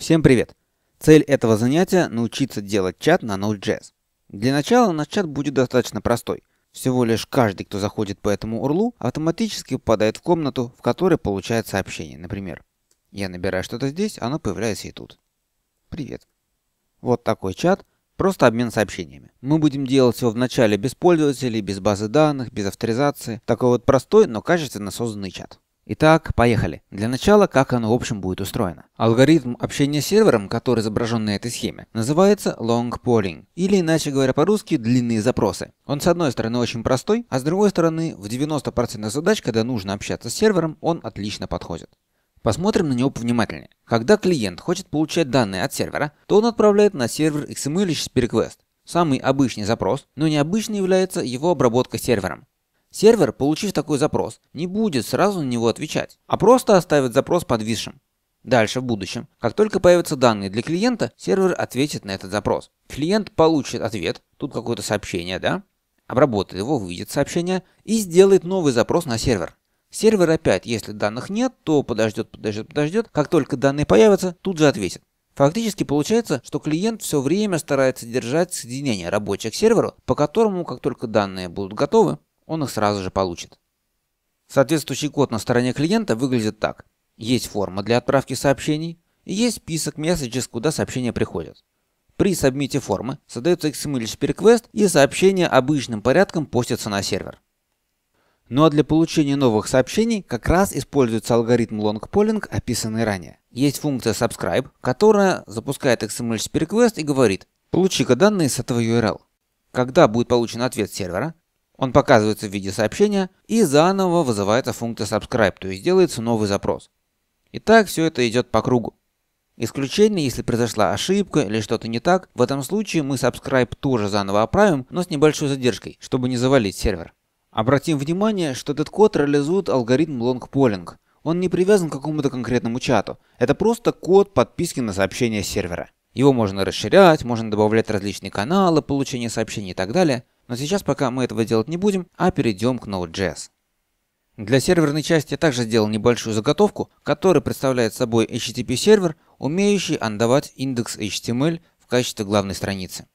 Всем привет! Цель этого занятия – научиться делать чат на Node.js. Для начала наш чат будет достаточно простой. Всего лишь каждый, кто заходит по этому урлу, автоматически попадает в комнату, в которой получает сообщение. Например, я набираю что-то здесь, оно появляется и тут. Привет. Вот такой чат, просто обмен сообщениями. Мы будем делать его вначале без пользователей, без базы данных, без авторизации. Такой вот простой, но качественно созданный чат. Итак, поехали. Для начала, как оно в общем будет устроено. Алгоритм общения с сервером, который изображен на этой схеме, называется long polling, или иначе говоря по-русски длинные запросы. Он с одной стороны очень простой, а с другой стороны в 90% задач, когда нужно общаться с сервером, он отлично подходит. Посмотрим на него повнимательнее. Когда клиент хочет получать данные от сервера, то он отправляет на сервер XML через переквест. Самый обычный запрос, но необычной является его обработка сервером. Сервер, получив такой запрос, не будет сразу на него отвечать, а просто оставит запрос подвисшим. Дальше в будущем, как только появятся данные для клиента, сервер ответит на этот запрос. Клиент получит ответ, тут какое-то сообщение, да? Обработает его, выйдет сообщение и сделает новый запрос на сервер. Сервер опять, если данных нет, то подождет, подождет, подождет. Как только данные появятся, тут же ответит. Фактически получается, что клиент все время старается держать соединение рабочее к серверу, по которому, как только данные будут готовы, он их сразу же получит. Соответствующий код на стороне клиента выглядит так. Есть форма для отправки сообщений, и есть список messages, куда сообщения приходят. При сабмите формы создается XML-реквест и сообщения обычным порядком постятся на сервер. Ну а для получения новых сообщений как раз используется алгоритм long polling, описанный ранее. Есть функция subscribe, которая запускает XML-request и говорит «получи-ка данные с этого URL». Когда будет получен ответ сервера, он показывается в виде сообщения и заново вызывается функция subscribe, то есть делается новый запрос. И так все это идет по кругу. Исключение, если произошла ошибка или что-то не так, в этом случае мы subscribe тоже заново оправим, но с небольшой задержкой, чтобы не завалить сервер. Обратим внимание, что этот код реализует алгоритм long polling. Он не привязан к какому-то конкретному чату. Это просто код подписки на сообщение сервера. Его можно расширять, можно добавлять различные каналы получения сообщений и так далее. Но сейчас пока мы этого делать не будем, а перейдем к Node.js. Для серверной части я также сделал небольшую заготовку, которая представляет собой HTTP сервер, умеющий отдавать индекс HTML в качестве главной страницы.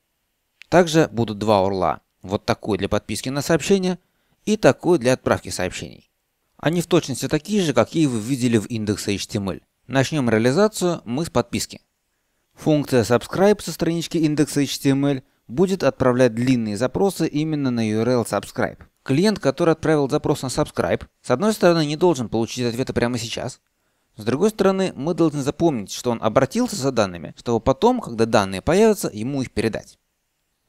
Также будут два урла. Вот такой для подписки на сообщения и такой для отправки сообщений. Они в точности такие же, какие вы видели в индексе HTML. Начнем реализацию мы с подписки. Функция subscribe со странички индекса HTML – будет отправлять длинные запросы именно на URL subscribe. Клиент, который отправил запрос на subscribe, с одной стороны не должен получить ответа прямо сейчас, с другой стороны, мы должны запомнить, что он обратился за данными, чтобы потом, когда данные появятся, ему их передать.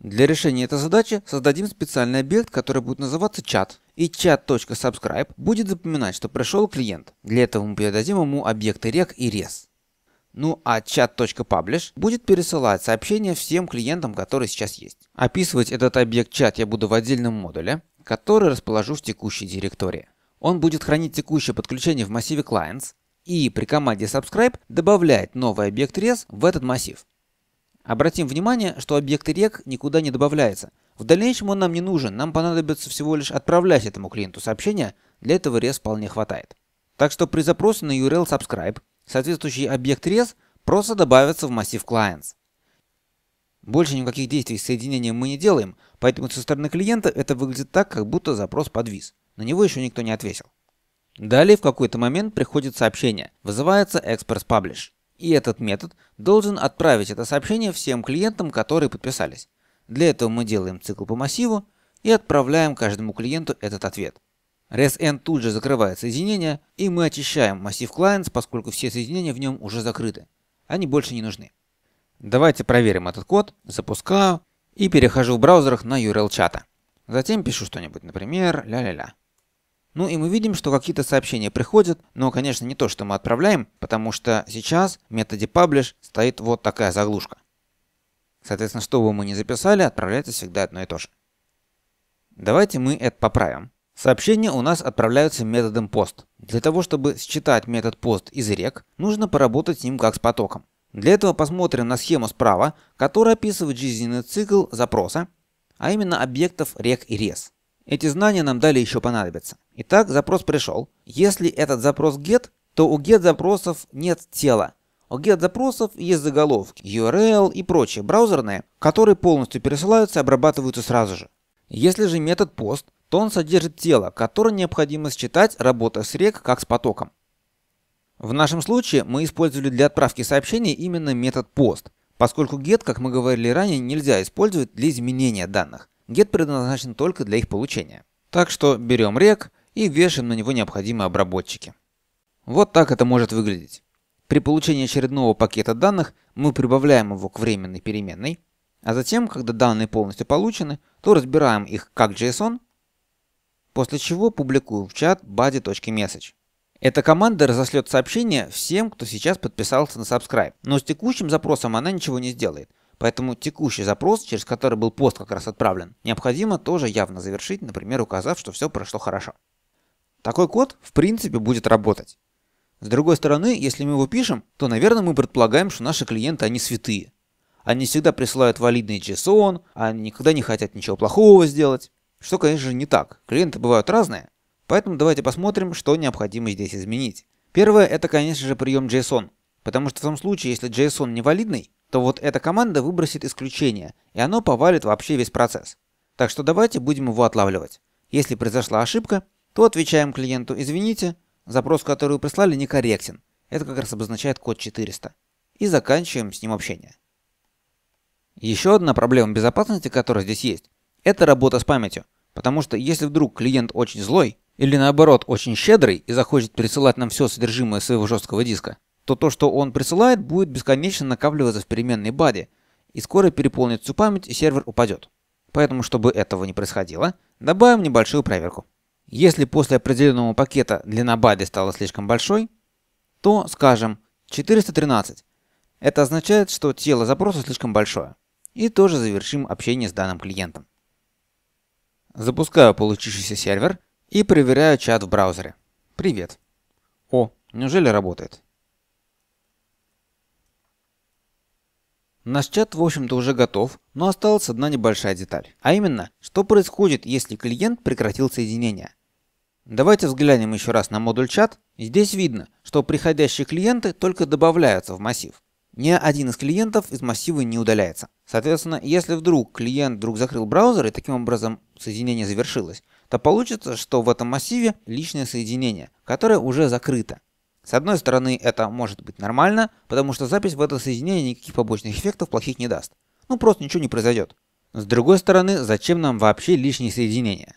Для решения этой задачи создадим специальный объект, который будет называться чат. И chat.subscribe будет запоминать, что пришел клиент. Для этого мы передадим ему объекты rec и res. Ну а чат.publish будет пересылать сообщения всем клиентам, которые сейчас есть. Описывать этот объект чат я буду в отдельном модуле, который расположу в текущей директории. Он будет хранить текущее подключение в массиве clients и при команде subscribe добавляет новый объект res в этот массив. Обратим внимание, что объект рек никуда не добавляется. В дальнейшем он нам не нужен, нам понадобится всего лишь отправлять этому клиенту сообщение, для этого рез вполне хватает. Так что при запросе на URL subscribe соответствующий объект рез просто добавится в массив clients. Больше никаких действий с соединением мы не делаем, поэтому со стороны клиента это выглядит так, как будто запрос подвис. На него еще никто не ответил. Далее в какой-то момент приходит сообщение, вызывается Express Publish. И этот метод должен отправить это сообщение всем клиентам, которые подписались. Для этого мы делаем цикл по массиву и отправляем каждому клиенту этот ответ. ResEnd тут же закрывает соединение, и мы очищаем массив clients, поскольку все соединения в нем уже закрыты. Они больше не нужны. Давайте проверим этот код, запускаю и перехожу в браузерах на URL чата. Затем пишу что-нибудь, например, ля-ля-ля. Ну и мы видим, что какие-то сообщения приходят, но, конечно, не то, что мы отправляем, потому что сейчас в методе publish стоит вот такая заглушка. Соответственно, что бы мы ни записали, отправляется всегда одно и то же. Давайте мы это поправим. Сообщения у нас отправляются методом POST. Для того, чтобы считать метод POST из рек, нужно поработать с ним как с потоком. Для этого посмотрим на схему справа, которая описывает жизненный цикл запроса, а именно объектов рек и рез. Эти знания нам далее еще понадобятся. Итак, запрос пришел. Если этот запрос get, то у get запросов нет тела. У get запросов есть заголовки, URL и прочие браузерные, которые полностью пересылаются и обрабатываются сразу же. Если же метод post Тон содержит тело, которое необходимо считать, работая с рек как с потоком. В нашем случае мы использовали для отправки сообщений именно метод POST, поскольку GET, как мы говорили ранее, нельзя использовать для изменения данных. GET предназначен только для их получения. Так что берем рек и вешаем на него необходимые обработчики. Вот так это может выглядеть. При получении очередного пакета данных мы прибавляем его к временной переменной, а затем, когда данные полностью получены, то разбираем их как JSON после чего публикую в чат buddy.message. Эта команда разошлет сообщение всем, кто сейчас подписался на Subscribe, но с текущим запросом она ничего не сделает. Поэтому текущий запрос, через который был пост как раз отправлен, необходимо тоже явно завершить, например, указав, что все прошло хорошо. Такой код в принципе будет работать. С другой стороны, если мы его пишем, то, наверное, мы предполагаем, что наши клиенты, они святые. Они всегда присылают валидный JSON, они никогда не хотят ничего плохого сделать. Что, конечно же, не так. Клиенты бывают разные. Поэтому давайте посмотрим, что необходимо здесь изменить. Первое – это, конечно же, прием JSON. Потому что в том случае, если JSON невалидный, то вот эта команда выбросит исключение, и оно повалит вообще весь процесс. Так что давайте будем его отлавливать. Если произошла ошибка, то отвечаем клиенту «Извините, запрос, который вы прислали, некорректен». Это как раз обозначает код 400. И заканчиваем с ним общение. Еще одна проблема безопасности, которая здесь есть, это работа с памятью. Потому что если вдруг клиент очень злой, или наоборот очень щедрый и захочет присылать нам все содержимое своего жесткого диска, то то, что он присылает, будет бесконечно накапливаться в переменной баде, и скоро переполнит всю память и сервер упадет. Поэтому, чтобы этого не происходило, добавим небольшую проверку. Если после определенного пакета длина бади стала слишком большой, то, скажем, 413. Это означает, что тело запроса слишком большое. И тоже завершим общение с данным клиентом. Запускаю получившийся сервер и проверяю чат в браузере. Привет. О, неужели работает? Наш чат, в общем-то, уже готов, но осталась одна небольшая деталь. А именно, что происходит, если клиент прекратил соединение. Давайте взглянем еще раз на модуль чат. Здесь видно, что приходящие клиенты только добавляются в массив ни один из клиентов из массива не удаляется. Соответственно, если вдруг клиент вдруг закрыл браузер и таким образом соединение завершилось, то получится, что в этом массиве лишнее соединение, которое уже закрыто. С одной стороны, это может быть нормально, потому что запись в это соединение никаких побочных эффектов плохих не даст. Ну просто ничего не произойдет. С другой стороны, зачем нам вообще лишние соединения?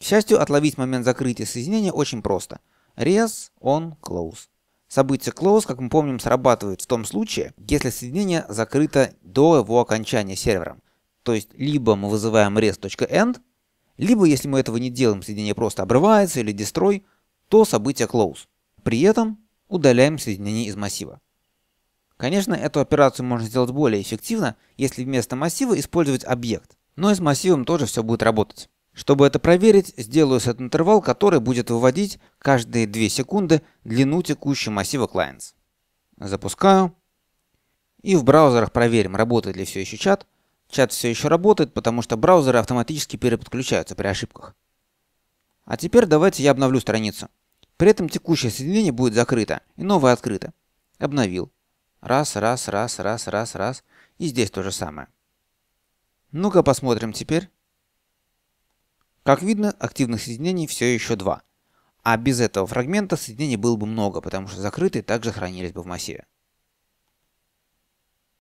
К счастью, отловить момент закрытия соединения очень просто. Res on close. Событие close, как мы помним, срабатывает в том случае, если соединение закрыто до его окончания сервером. То есть либо мы вызываем rest.end, либо если мы этого не делаем, соединение просто обрывается или destroy, то событие close. При этом удаляем соединение из массива. Конечно, эту операцию можно сделать более эффективно, если вместо массива использовать объект. Но и с массивом тоже все будет работать. Чтобы это проверить, сделаю set интервал, который будет выводить каждые 2 секунды длину текущего массива clients. Запускаю. И в браузерах проверим, работает ли все еще чат. Чат все еще работает, потому что браузеры автоматически переподключаются при ошибках. А теперь давайте я обновлю страницу. При этом текущее соединение будет закрыто и новое открыто. Обновил. Раз, раз, раз, раз, раз, раз. И здесь то же самое. Ну-ка посмотрим теперь. Как видно, активных соединений все еще два. А без этого фрагмента соединений было бы много, потому что закрытые также хранились бы в массиве.